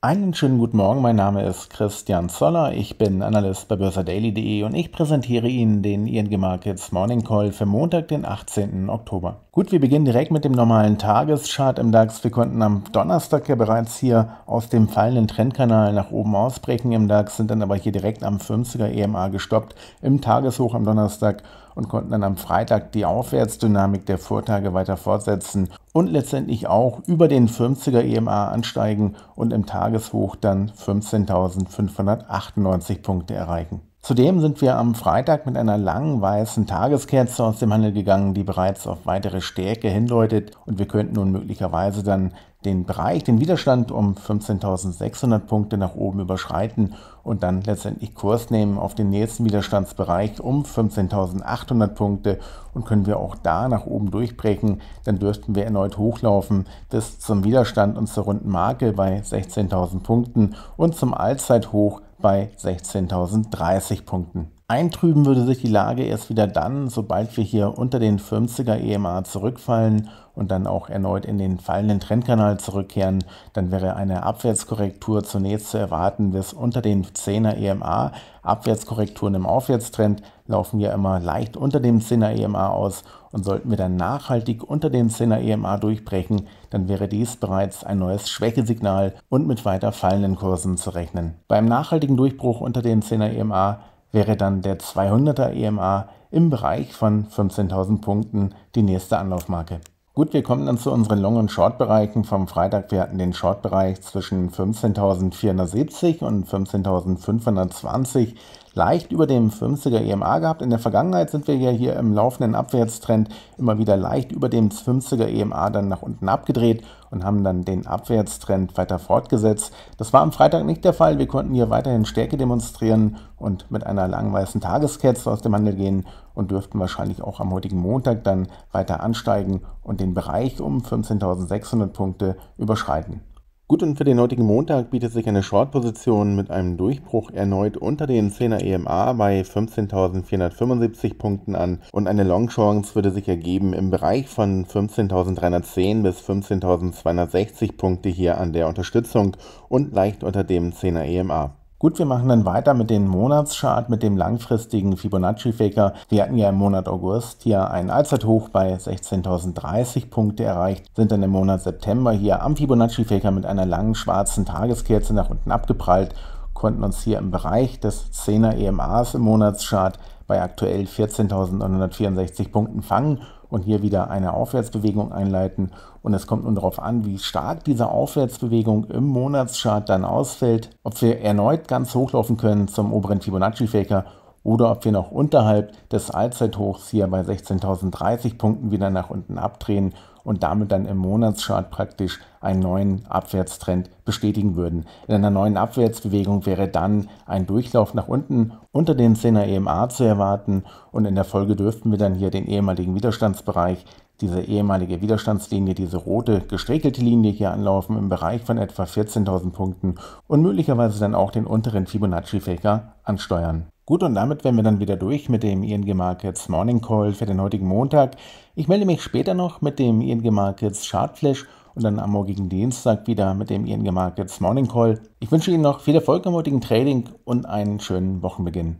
Einen schönen guten Morgen, mein Name ist Christian Zoller, ich bin Analyst bei börserdaily.de und ich präsentiere Ihnen den ING Markets Morning Call für Montag, den 18. Oktober. Gut, wir beginnen direkt mit dem normalen Tageschart im DAX. Wir konnten am Donnerstag ja bereits hier aus dem fallenden Trendkanal nach oben ausbrechen im DAX, sind dann aber hier direkt am 50er EMA gestoppt im Tageshoch am Donnerstag und konnten dann am Freitag die Aufwärtsdynamik der Vortage weiter fortsetzen und letztendlich auch über den 50er EMA ansteigen und im Tageshoch dann 15.598 Punkte erreichen. Zudem sind wir am Freitag mit einer langen weißen Tageskerze aus dem Handel gegangen, die bereits auf weitere Stärke hindeutet und wir könnten nun möglicherweise dann den Bereich, den Widerstand um 15.600 Punkte nach oben überschreiten und dann letztendlich Kurs nehmen auf den nächsten Widerstandsbereich um 15.800 Punkte und können wir auch da nach oben durchbrechen, dann dürften wir erneut hochlaufen bis zum Widerstand und zur runden Marke bei 16.000 Punkten und zum Allzeithoch bei 16.030 Punkten. Eintrüben würde sich die Lage erst wieder dann, sobald wir hier unter den 50er EMA zurückfallen und dann auch erneut in den fallenden Trendkanal zurückkehren. Dann wäre eine Abwärtskorrektur zunächst zu erwarten bis unter den 10er EMA. Abwärtskorrekturen im Aufwärtstrend laufen ja immer leicht unter dem 10er EMA aus und sollten wir dann nachhaltig unter dem 10er EMA durchbrechen, dann wäre dies bereits ein neues Schwächesignal und mit weiter fallenden Kursen zu rechnen. Beim nachhaltigen Durchbruch unter den 10er EMA wäre dann der 200er EMA im Bereich von 15.000 Punkten die nächste Anlaufmarke. Gut, wir kommen dann zu unseren Long- und Short-Bereichen vom Freitag. Wir hatten den Short-Bereich zwischen 15.470 und 15.520 leicht über dem 50er EMA gehabt. In der Vergangenheit sind wir ja hier im laufenden Abwärtstrend immer wieder leicht über dem 50er EMA dann nach unten abgedreht und haben dann den Abwärtstrend weiter fortgesetzt. Das war am Freitag nicht der Fall. Wir konnten hier weiterhin Stärke demonstrieren und mit einer langen weißen Tageskette aus dem Handel gehen und dürften wahrscheinlich auch am heutigen Montag dann weiter ansteigen und den Bereich um 15.600 Punkte überschreiten. Gut und für den heutigen Montag bietet sich eine Short-Position mit einem Durchbruch erneut unter den 10er EMA bei 15.475 Punkten an und eine Long-Chance würde sich ergeben im Bereich von 15.310 bis 15.260 Punkte hier an der Unterstützung und leicht unter dem 10er EMA. Gut, wir machen dann weiter mit dem Monatschart, mit dem langfristigen Fibonacci-Faker. Wir hatten ja im Monat August hier ein Allzeithoch bei 16.030 Punkte erreicht, sind dann im Monat September hier am Fibonacci-Faker mit einer langen schwarzen Tageskerze nach unten abgeprallt konnten uns hier im Bereich des 10er EMAs im Monatschart bei aktuell 14.964 Punkten fangen und hier wieder eine Aufwärtsbewegung einleiten. Und es kommt nun darauf an, wie stark diese Aufwärtsbewegung im Monatschart dann ausfällt, ob wir erneut ganz hochlaufen können zum oberen Fibonacci-Faker oder ob wir noch unterhalb des Allzeithochs hier bei 16.030 Punkten wieder nach unten abdrehen und damit dann im Monatschart praktisch einen neuen Abwärtstrend bestätigen würden. In einer neuen Abwärtsbewegung wäre dann ein Durchlauf nach unten unter den 10er EMA zu erwarten und in der Folge dürften wir dann hier den ehemaligen Widerstandsbereich, diese ehemalige Widerstandslinie, diese rote gestrekelte Linie hier anlaufen im Bereich von etwa 14.000 Punkten und möglicherweise dann auch den unteren Fibonacci-Faker ansteuern. Gut, und damit wären wir dann wieder durch mit dem ING Markets Morning Call für den heutigen Montag. Ich melde mich später noch mit dem ING Markets Chartflash und dann am morgigen Dienstag wieder mit dem ING Markets Morning Call. Ich wünsche Ihnen noch viel Erfolg im heutigen Trading und einen schönen Wochenbeginn.